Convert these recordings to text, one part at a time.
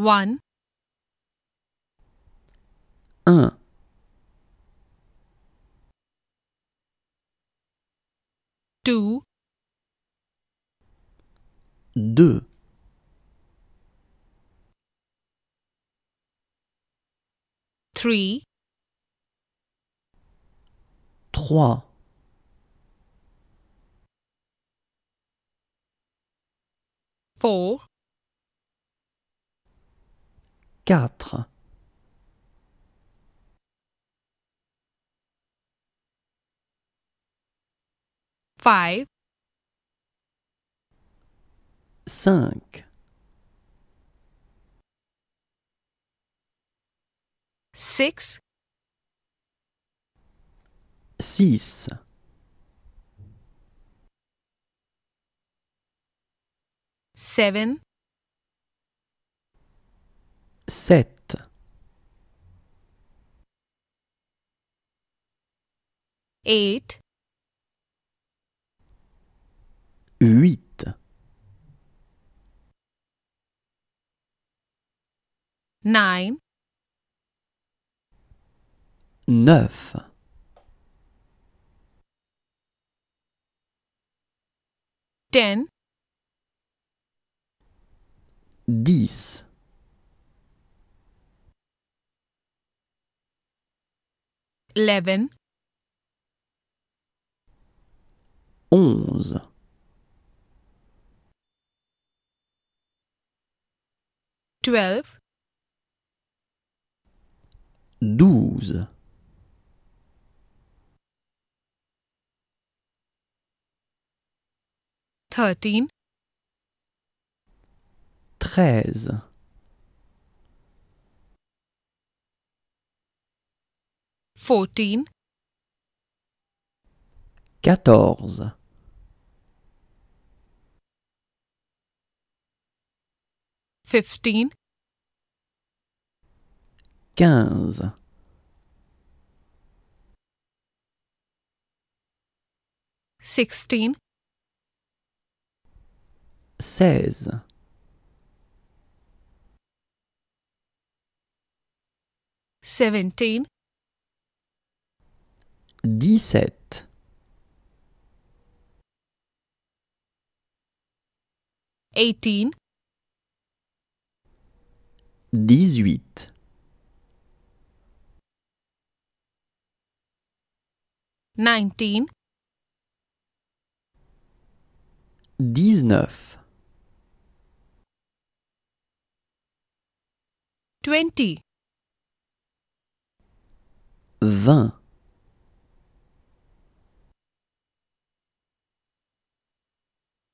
One. Un. Uh. Two. Deux. Three. Trois. Four. quatre 5 Cinq. Six. Six. Seven. 7 8 8 9 9 10 10 11 onze, 12 douze, 13 treize. 14 15 15 16 16 17 dix-sept. Dix-huit. Nineteen. Dix-neuf. Twenty. Vingt.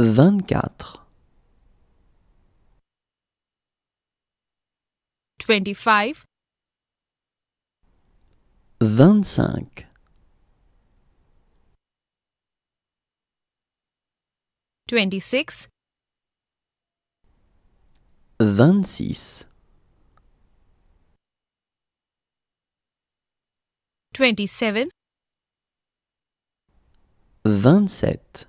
24 25 25 26 26 27 27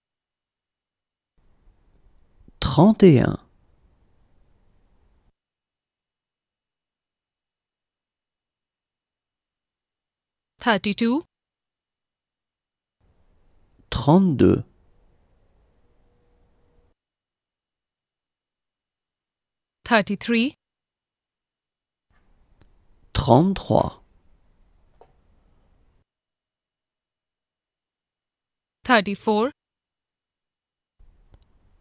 trente et un. Trente-deux. Trente-deux. Trente-trois.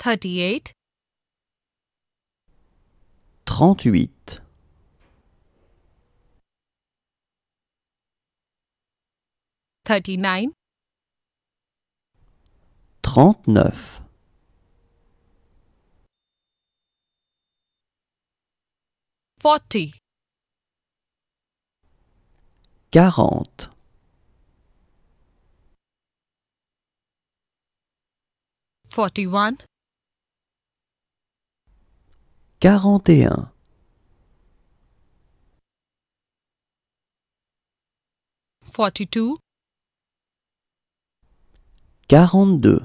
38 38 39 39 40 40 41 quarante et un. Forty-two. Quarante-deux.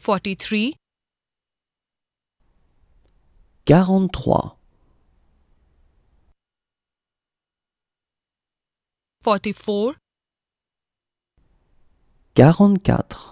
Forty-three. Quarante-trois. Quarante-quatre.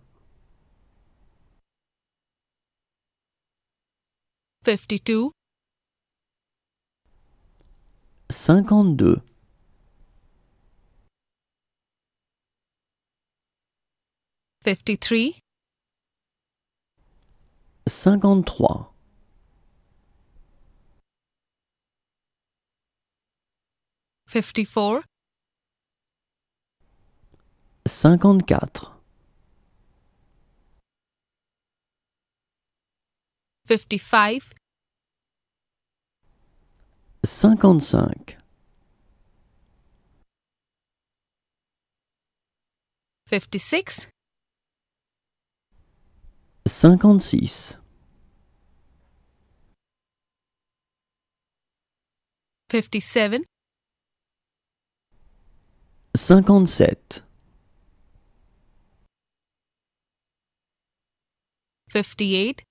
52 52 53 53 54 54 55 55 56 56 57 57 58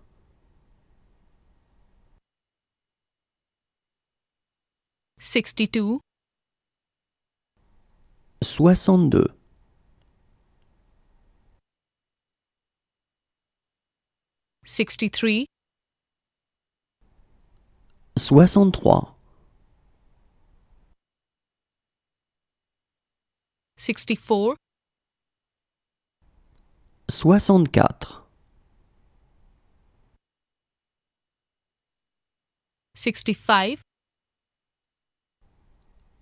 62 62 63 63 64 64 65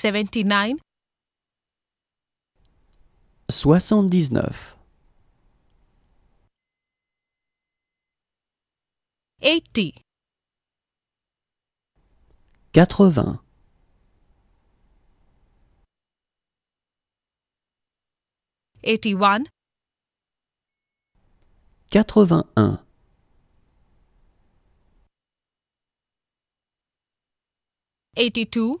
79 79 80 80 81 81 82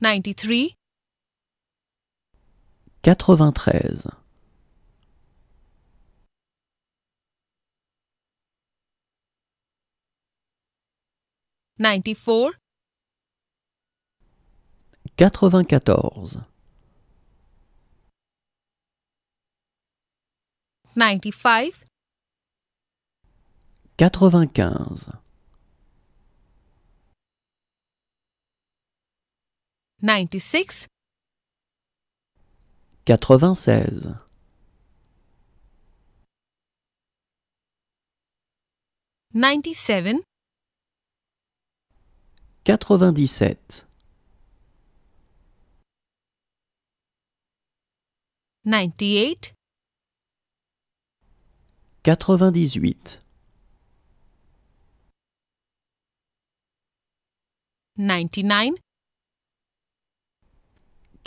93 93 94 94 95 95 96 96 97 97 98 98 99